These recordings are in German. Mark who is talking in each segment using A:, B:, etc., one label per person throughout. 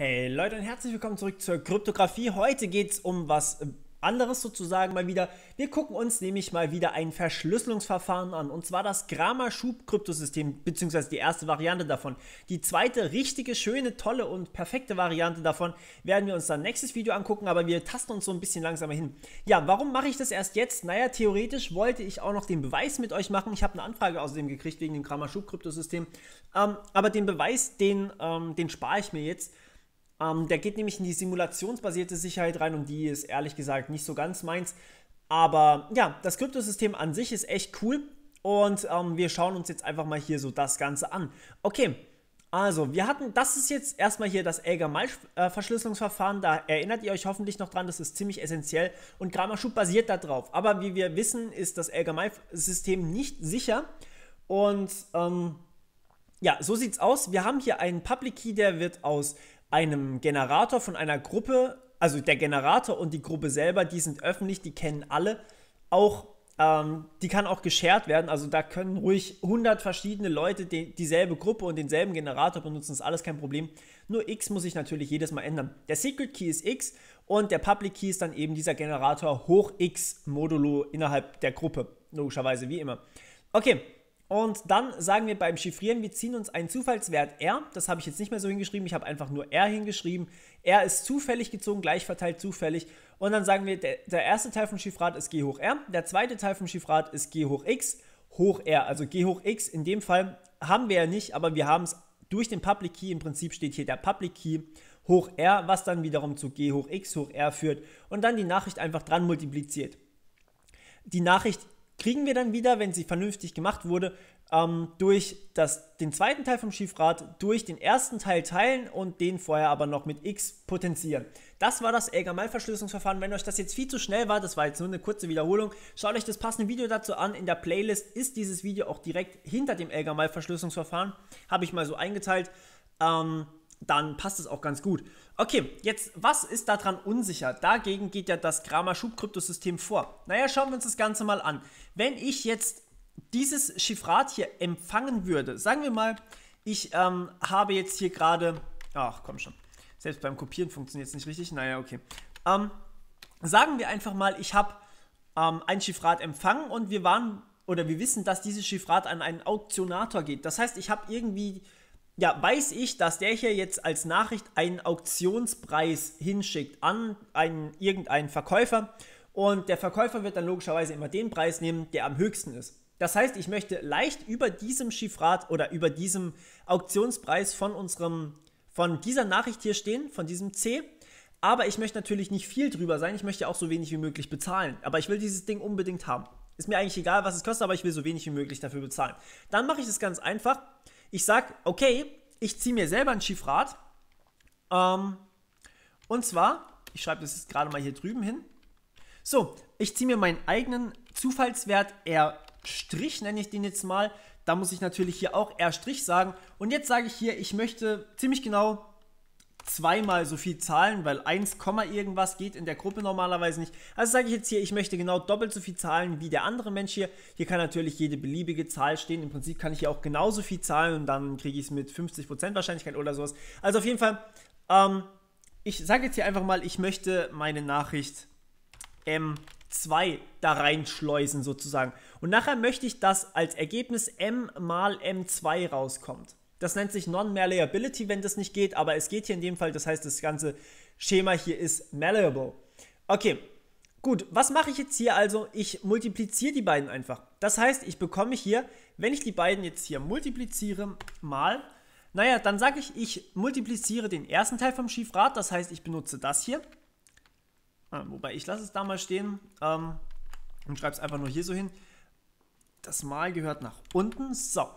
A: Hey Leute und herzlich willkommen zurück zur Kryptographie. Heute geht es um was äh, anderes sozusagen mal wieder. Wir gucken uns nämlich mal wieder ein Verschlüsselungsverfahren an und zwar das Grammer-Schub-Kryptosystem, beziehungsweise die erste Variante davon. Die zweite richtige, schöne, tolle und perfekte Variante davon werden wir uns dann nächstes Video angucken, aber wir tasten uns so ein bisschen langsamer hin. Ja, warum mache ich das erst jetzt? Naja, theoretisch wollte ich auch noch den Beweis mit euch machen. Ich habe eine Anfrage außerdem gekriegt wegen dem Grammer-Schub-Kryptosystem, ähm, aber den Beweis, den, ähm, den spare ich mir jetzt ähm, der geht nämlich in die simulationsbasierte Sicherheit rein und die ist ehrlich gesagt nicht so ganz meins. Aber ja, das Kryptosystem an sich ist echt cool und ähm, wir schauen uns jetzt einfach mal hier so das Ganze an. Okay, also, wir hatten, das ist jetzt erstmal hier das elgar verschlüsselungsverfahren Da erinnert ihr euch hoffentlich noch dran, das ist ziemlich essentiell und Grammarschub basiert darauf. Aber wie wir wissen, ist das elgar system nicht sicher. Und ähm, ja, so sieht's aus. Wir haben hier einen Public Key, der wird aus einem Generator von einer Gruppe, also der Generator und die Gruppe selber, die sind öffentlich, die kennen alle, auch ähm, die kann auch geshared werden, also da können ruhig 100 verschiedene Leute die, dieselbe Gruppe und denselben Generator benutzen, ist alles kein Problem. Nur X muss ich natürlich jedes Mal ändern. Der Secret Key ist X und der Public Key ist dann eben dieser Generator hoch X modulo innerhalb der Gruppe, logischerweise wie immer. Okay, und dann sagen wir beim Chiffrieren, wir ziehen uns einen Zufallswert R. Das habe ich jetzt nicht mehr so hingeschrieben, ich habe einfach nur R hingeschrieben. R ist zufällig gezogen, gleich verteilt zufällig. Und dann sagen wir, der, der erste Teil vom Chiffrat ist G hoch R, der zweite Teil vom Chiffrat ist G hoch X hoch R. Also G hoch X in dem Fall haben wir ja nicht, aber wir haben es durch den Public Key. Im Prinzip steht hier der Public Key hoch R, was dann wiederum zu G hoch X hoch R führt und dann die Nachricht einfach dran multipliziert. Die Nachricht kriegen wir dann wieder, wenn sie vernünftig gemacht wurde, ähm, durch das, den zweiten Teil vom Schiefrad, durch den ersten Teil teilen und den vorher aber noch mit X potenzieren. Das war das Elgamal-Verschlüsselungsverfahren. Wenn euch das jetzt viel zu schnell war, das war jetzt nur eine kurze Wiederholung, schaut euch das passende Video dazu an. In der Playlist ist dieses Video auch direkt hinter dem Elgamal-Verschlüsselungsverfahren. Habe ich mal so eingeteilt. Ähm, dann passt es auch ganz gut. Okay, jetzt, was ist daran unsicher? Dagegen geht ja das Kramer-Schub-Kryptosystem vor. Naja, schauen wir uns das Ganze mal an. Wenn ich jetzt dieses Chiffrat hier empfangen würde, sagen wir mal, ich ähm, habe jetzt hier gerade, ach komm schon, selbst beim Kopieren funktioniert es nicht richtig, naja, okay. Ähm, sagen wir einfach mal, ich habe ähm, ein Chiffrat empfangen und wir waren, oder wir wissen, dass dieses Chiffrat an einen Auktionator geht. Das heißt, ich habe irgendwie ja, weiß ich, dass der hier jetzt als Nachricht einen Auktionspreis hinschickt an einen, irgendeinen Verkäufer und der Verkäufer wird dann logischerweise immer den Preis nehmen, der am höchsten ist. Das heißt, ich möchte leicht über diesem Chiffrat oder über diesem Auktionspreis von unserem, von dieser Nachricht hier stehen, von diesem C. Aber ich möchte natürlich nicht viel drüber sein. Ich möchte auch so wenig wie möglich bezahlen. Aber ich will dieses Ding unbedingt haben. Ist mir eigentlich egal, was es kostet, aber ich will so wenig wie möglich dafür bezahlen. Dann mache ich es ganz einfach ich sage, okay, ich ziehe mir selber ein Chiffrat. Ähm, und zwar, ich schreibe das jetzt gerade mal hier drüben hin. So, ich ziehe mir meinen eigenen Zufallswert R', nenne ich den jetzt mal. Da muss ich natürlich hier auch R' sagen. Und jetzt sage ich hier, ich möchte ziemlich genau zweimal so viel zahlen, weil 1, irgendwas geht in der Gruppe normalerweise nicht. Also sage ich jetzt hier, ich möchte genau doppelt so viel zahlen wie der andere Mensch hier. Hier kann natürlich jede beliebige Zahl stehen. Im Prinzip kann ich hier auch genauso viel zahlen und dann kriege ich es mit 50% Wahrscheinlichkeit oder sowas. Also auf jeden Fall, ähm, ich sage jetzt hier einfach mal, ich möchte meine Nachricht M2 da reinschleusen sozusagen. Und nachher möchte ich, dass als Ergebnis M mal M2 rauskommt. Das nennt sich Non-Malleability, wenn das nicht geht, aber es geht hier in dem Fall. Das heißt, das ganze Schema hier ist malleable. Okay, gut. Was mache ich jetzt hier also? Ich multipliziere die beiden einfach. Das heißt, ich bekomme hier, wenn ich die beiden jetzt hier multipliziere, mal, naja, dann sage ich, ich multipliziere den ersten Teil vom Schiefrad. Das heißt, ich benutze das hier. Ah, wobei, ich lasse es da mal stehen ähm, und schreibe es einfach nur hier so hin. Das Mal gehört nach unten. So,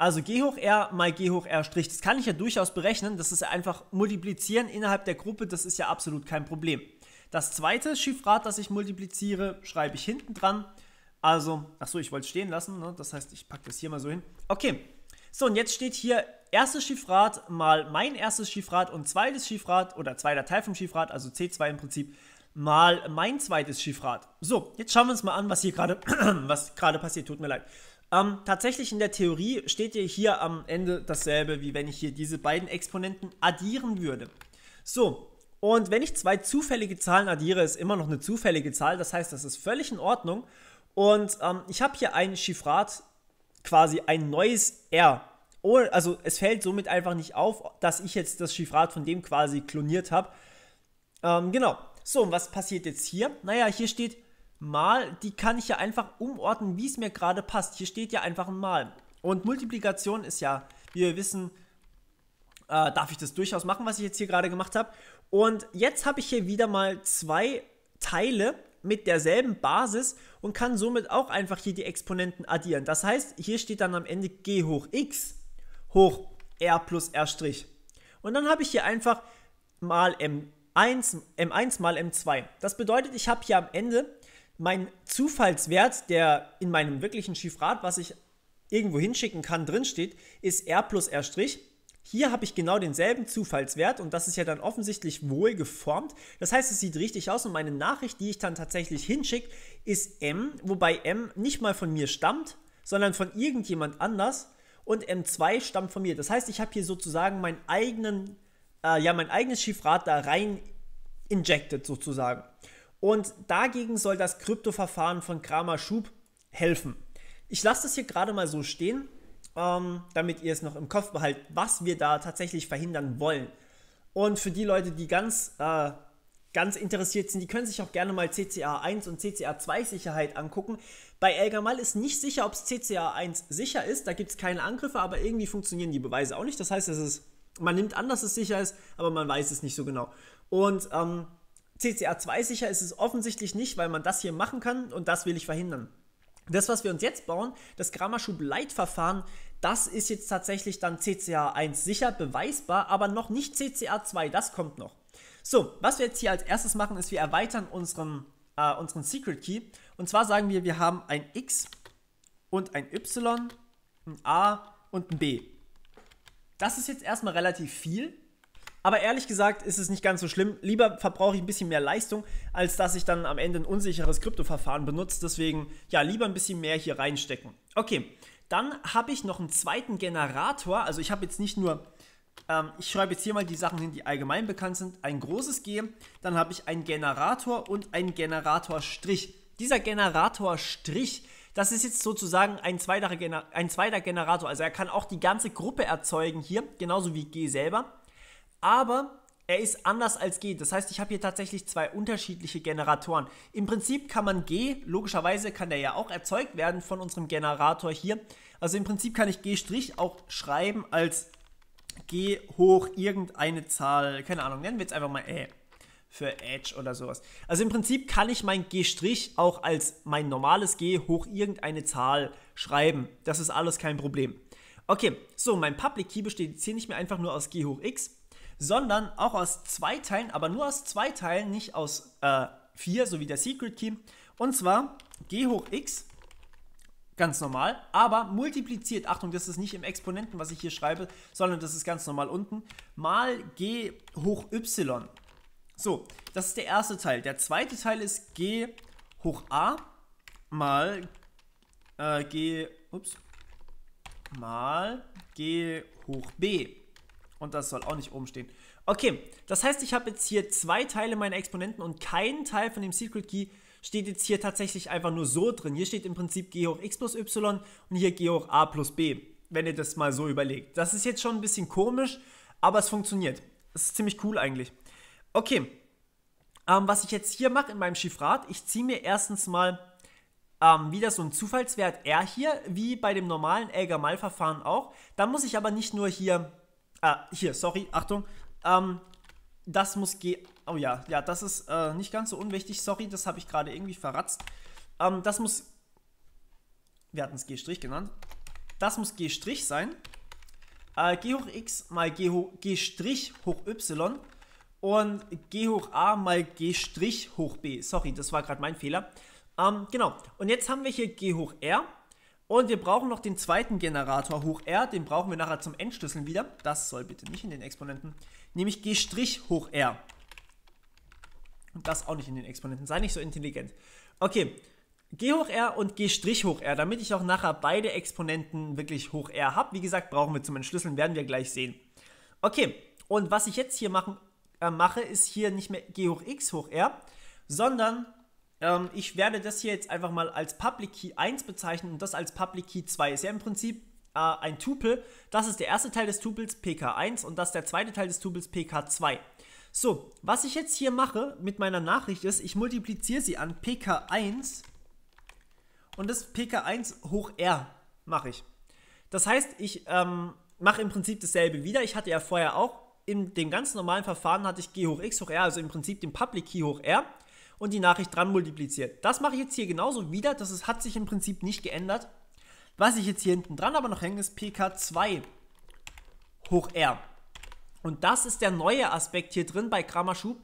A: also g hoch r mal g hoch r Strich. Das kann ich ja durchaus berechnen. Das ist ja einfach multiplizieren innerhalb der Gruppe. Das ist ja absolut kein Problem. Das zweite Chiffrat, das ich multipliziere, schreibe ich hinten dran. Also, achso, ich wollte es stehen lassen. Ne? Das heißt, ich packe das hier mal so hin. Okay. So, und jetzt steht hier erstes Chiffrat mal mein erstes Chiffrat und zweites Chiffrat oder zweiter Teil vom Chiffrat, also C2 im Prinzip, mal mein zweites Chiffrat. So, jetzt schauen wir uns mal an, was hier gerade gerade passiert. Tut mir leid. Ähm, tatsächlich in der Theorie steht ihr hier am Ende dasselbe, wie wenn ich hier diese beiden Exponenten addieren würde. So, und wenn ich zwei zufällige Zahlen addiere, ist immer noch eine zufällige Zahl. Das heißt, das ist völlig in Ordnung. Und ähm, ich habe hier ein Chiffrat, quasi ein neues R. Oh, also es fällt somit einfach nicht auf, dass ich jetzt das Chiffrat von dem quasi kloniert habe. Ähm, genau. So, und was passiert jetzt hier? Naja, hier steht Mal, die kann ich ja einfach umordnen, wie es mir gerade passt. Hier steht ja einfach ein Mal. Und Multiplikation ist ja, wie wir wissen, äh, darf ich das durchaus machen, was ich jetzt hier gerade gemacht habe. Und jetzt habe ich hier wieder mal zwei Teile mit derselben Basis und kann somit auch einfach hier die Exponenten addieren. Das heißt, hier steht dann am Ende g hoch x hoch r plus r'. Und dann habe ich hier einfach mal m1, m1 mal m2. Das bedeutet, ich habe hier am Ende mein Zufallswert, der in meinem wirklichen Chiffrat, was ich irgendwo hinschicken kann, drinsteht, ist R plus R'. Hier habe ich genau denselben Zufallswert und das ist ja dann offensichtlich wohl geformt. Das heißt, es sieht richtig aus und meine Nachricht, die ich dann tatsächlich hinschicke, ist M, wobei M nicht mal von mir stammt, sondern von irgendjemand anders und M2 stammt von mir. Das heißt, ich habe hier sozusagen meinen eigenen, äh, ja, mein eigenes Chiffrat da rein injected sozusagen. Und dagegen soll das Kryptoverfahren von Kramer Schub helfen. Ich lasse das hier gerade mal so stehen, ähm, damit ihr es noch im Kopf behaltet, was wir da tatsächlich verhindern wollen. Und für die Leute, die ganz, äh, ganz interessiert sind, die können sich auch gerne mal CCA 1 und CCA 2 Sicherheit angucken. Bei Elgamal ist nicht sicher, ob es CCA 1 sicher ist. Da gibt es keine Angriffe, aber irgendwie funktionieren die Beweise auch nicht. Das heißt, es ist, man nimmt an, dass es sicher ist, aber man weiß es nicht so genau. Und ähm, CCA2 sicher ist es offensichtlich nicht, weil man das hier machen kann und das will ich verhindern. Das, was wir uns jetzt bauen, das grammarschub leitverfahren das ist jetzt tatsächlich dann CCA1 sicher, beweisbar, aber noch nicht CCA2, das kommt noch. So, was wir jetzt hier als erstes machen, ist, wir erweitern unseren, äh, unseren Secret Key. Und zwar sagen wir, wir haben ein X und ein Y, ein A und ein B. Das ist jetzt erstmal relativ viel, aber ehrlich gesagt ist es nicht ganz so schlimm. Lieber verbrauche ich ein bisschen mehr Leistung, als dass ich dann am Ende ein unsicheres Kryptoverfahren benutze. Deswegen, ja, lieber ein bisschen mehr hier reinstecken. Okay, dann habe ich noch einen zweiten Generator. Also ich habe jetzt nicht nur, ähm, ich schreibe jetzt hier mal die Sachen hin, die allgemein bekannt sind. Ein großes G, dann habe ich einen Generator und einen Generatorstrich. Dieser Generatorstrich, das ist jetzt sozusagen ein zweiter, ein zweiter Generator. Also er kann auch die ganze Gruppe erzeugen hier, genauso wie G selber aber er ist anders als G. Das heißt, ich habe hier tatsächlich zwei unterschiedliche Generatoren. Im Prinzip kann man G, logischerweise kann der ja auch erzeugt werden von unserem Generator hier. Also im Prinzip kann ich G' auch schreiben als G hoch irgendeine Zahl, keine Ahnung, nennen wir jetzt einfach mal Ä für Edge oder sowas. Also im Prinzip kann ich mein G' auch als mein normales G hoch irgendeine Zahl schreiben. Das ist alles kein Problem. Okay, so, mein Public Key besteht jetzt hier nicht mehr einfach nur aus G hoch X, sondern auch aus zwei Teilen, aber nur aus zwei Teilen, nicht aus äh, vier, so wie der Secret Key. Und zwar g hoch x, ganz normal, aber multipliziert, Achtung, das ist nicht im Exponenten, was ich hier schreibe, sondern das ist ganz normal unten, mal g hoch y. So, das ist der erste Teil. Der zweite Teil ist g hoch a mal äh, g, ups, mal g hoch b. Und das soll auch nicht oben stehen. Okay, das heißt, ich habe jetzt hier zwei Teile meiner Exponenten und kein Teil von dem Secret Key steht jetzt hier tatsächlich einfach nur so drin. Hier steht im Prinzip g hoch x plus y und hier g hoch a plus b, wenn ihr das mal so überlegt. Das ist jetzt schon ein bisschen komisch, aber es funktioniert. Das ist ziemlich cool eigentlich. Okay, ähm, was ich jetzt hier mache in meinem Chiffrat, ich ziehe mir erstens mal ähm, wieder so einen Zufallswert R hier, wie bei dem normalen Elgamal-Verfahren auch. Dann muss ich aber nicht nur hier, äh, hier, sorry, Achtung, ähm, das muss gehen. Oh ja, ja, das ist äh, nicht ganz so unwichtig. Sorry, das habe ich gerade irgendwie verratzt. Ähm, das muss. Wir hatten es G' genannt. Das muss G' sein. Äh, G hoch x mal G, hoch, G hoch y und G hoch a mal G hoch b. Sorry, das war gerade mein Fehler. Ähm, genau. Und jetzt haben wir hier G hoch r und wir brauchen noch den zweiten Generator hoch R, den brauchen wir nachher zum Entschlüsseln wieder. Das soll bitte nicht in den Exponenten, nämlich G' hoch R. Und das auch nicht in den Exponenten, sei nicht so intelligent. Okay, G hoch R und G' hoch R, damit ich auch nachher beide Exponenten wirklich hoch R habe. Wie gesagt, brauchen wir zum Entschlüsseln, werden wir gleich sehen. Okay, und was ich jetzt hier machen, äh, mache, ist hier nicht mehr G hoch X hoch R, sondern ähm, ich werde das hier jetzt einfach mal als Public Key 1 bezeichnen und das als Public Key 2. Ist ja im Prinzip äh, ein Tupel. Das ist der erste Teil des Tupels PK1 und das ist der zweite Teil des Tupels PK2. So, was ich jetzt hier mache mit meiner Nachricht ist, ich multipliziere sie an PK1 und das PK1 hoch R mache ich. Das heißt, ich ähm, mache im Prinzip dasselbe wieder. Ich hatte ja vorher auch in dem ganz normalen Verfahren hatte ich G hoch X hoch R, also im Prinzip den Public Key hoch R und die Nachricht dran multipliziert. Das mache ich jetzt hier genauso wieder, das ist, hat sich im Prinzip nicht geändert. Was ich jetzt hier hinten dran aber noch hänge, ist pk2 hoch r. Und das ist der neue Aspekt hier drin bei Kramerschub.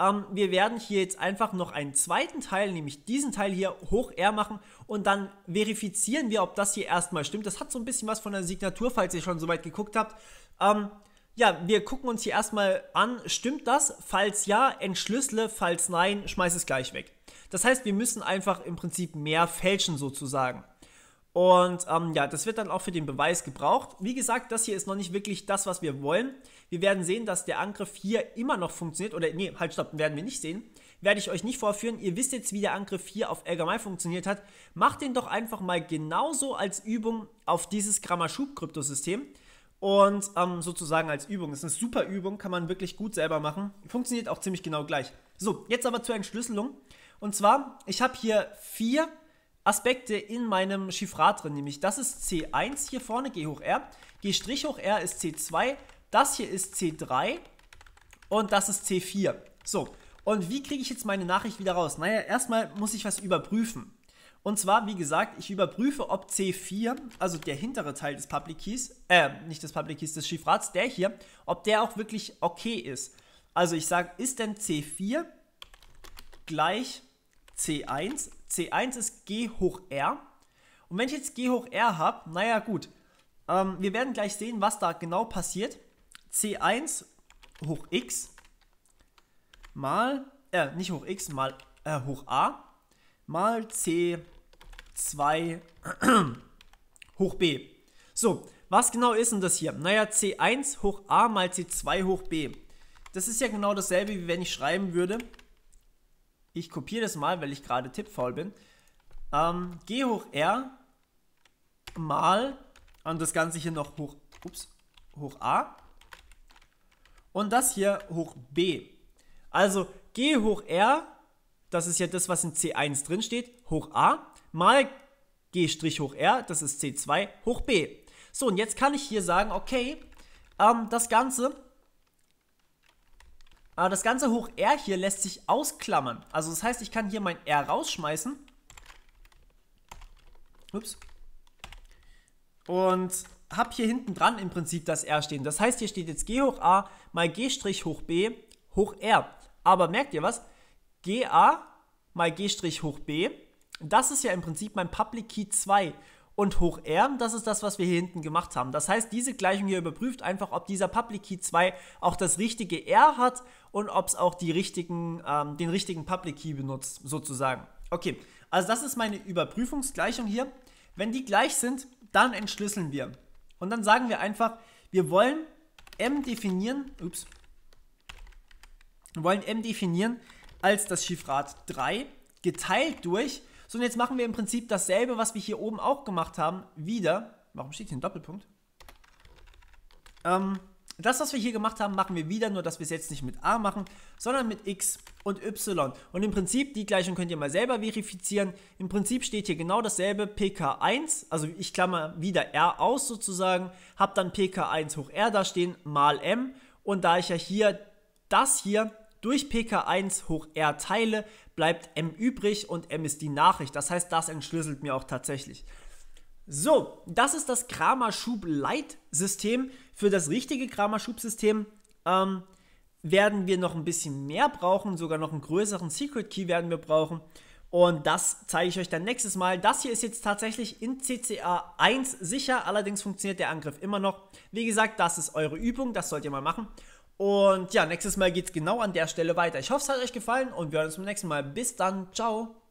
A: Ähm, wir werden hier jetzt einfach noch einen zweiten Teil, nämlich diesen Teil hier hoch R machen und dann verifizieren wir, ob das hier erstmal stimmt. Das hat so ein bisschen was von der Signatur, falls ihr schon so weit geguckt habt. Ähm, ja, wir gucken uns hier erstmal an, stimmt das? Falls ja, entschlüssele, falls nein, schmeiß es gleich weg. Das heißt, wir müssen einfach im Prinzip mehr fälschen sozusagen. Und ähm, ja, das wird dann auch für den Beweis gebraucht. Wie gesagt, das hier ist noch nicht wirklich das, was wir wollen. Wir werden sehen, dass der Angriff hier immer noch funktioniert. Oder nee, halt, stopp, werden wir nicht sehen. Werde ich euch nicht vorführen. Ihr wisst jetzt, wie der Angriff hier auf Elgamai funktioniert hat. Macht den doch einfach mal genauso als Übung auf dieses Grammaschub-Kryptosystem. Und ähm, sozusagen als Übung. Das ist eine super Übung, kann man wirklich gut selber machen. Funktioniert auch ziemlich genau gleich. So, jetzt aber zur Entschlüsselung. Und zwar, ich habe hier vier Aspekte in meinem Chiffrat drin, nämlich das ist C1 hier vorne, G hoch R, G Strich hoch R ist C2, das hier ist C3 und das ist C4. So, und wie kriege ich jetzt meine Nachricht wieder raus? Naja, erstmal muss ich was überprüfen. Und zwar, wie gesagt, ich überprüfe, ob C4, also der hintere Teil des Public Keys, äh, nicht des Public Keys, des Chiffrats, der hier, ob der auch wirklich okay ist. Also ich sage, ist denn C4 gleich C1? C1 ist G hoch R. Und wenn ich jetzt G hoch R habe, naja gut, ähm, wir werden gleich sehen, was da genau passiert. C1 hoch X mal, äh, nicht hoch X, mal äh, hoch A mal c 2 hoch b. So, was genau ist denn das hier? Naja, c1 hoch a mal c2 hoch b. Das ist ja genau dasselbe, wie wenn ich schreiben würde. Ich kopiere das mal, weil ich gerade tippfaul bin. Ähm, g hoch r mal und das Ganze hier noch hoch, ups, hoch a und das hier hoch b. Also g hoch r das ist ja das, was in C1 drin steht, hoch a mal g' hoch r, das ist C2 hoch b. So, und jetzt kann ich hier sagen, okay, ähm, das Ganze, äh, das Ganze hoch r hier lässt sich ausklammern. Also das heißt, ich kann hier mein r rausschmeißen. Ups. Und habe hier hinten dran im Prinzip das r stehen. Das heißt, hier steht jetzt g hoch a mal g' hoch b hoch r. Aber merkt ihr was? GA mal G' hoch B. Das ist ja im Prinzip mein Public Key 2 und hoch R. Das ist das, was wir hier hinten gemacht haben. Das heißt, diese Gleichung hier überprüft einfach, ob dieser Public Key 2 auch das richtige R hat und ob es auch die richtigen, ähm, den richtigen Public Key benutzt, sozusagen. Okay, also das ist meine Überprüfungsgleichung hier. Wenn die gleich sind, dann entschlüsseln wir. Und dann sagen wir einfach, wir wollen M definieren, ups, wir wollen M definieren, als das Schiffrad 3 geteilt durch. So, und jetzt machen wir im Prinzip dasselbe, was wir hier oben auch gemacht haben, wieder. Warum steht hier ein Doppelpunkt? Ähm, das, was wir hier gemacht haben, machen wir wieder, nur dass wir es jetzt nicht mit a machen, sondern mit x und y. Und im Prinzip, die Gleichung könnt ihr mal selber verifizieren. Im Prinzip steht hier genau dasselbe pk1, also ich klammer wieder r aus sozusagen, habe dann pk1 hoch r da stehen mal m. Und da ich ja hier das hier durch PK1 hoch R teile, bleibt M übrig und M ist die Nachricht. Das heißt, das entschlüsselt mir auch tatsächlich. So, das ist das kramer schub system Für das richtige Kramer-Schub-System ähm, werden wir noch ein bisschen mehr brauchen, sogar noch einen größeren Secret Key werden wir brauchen. Und das zeige ich euch dann nächstes Mal. Das hier ist jetzt tatsächlich in CCA 1 sicher, allerdings funktioniert der Angriff immer noch. Wie gesagt, das ist eure Übung, das sollt ihr mal machen. Und ja, nächstes Mal geht es genau an der Stelle weiter. Ich hoffe, es hat euch gefallen und wir hören uns beim nächsten Mal. Bis dann, ciao.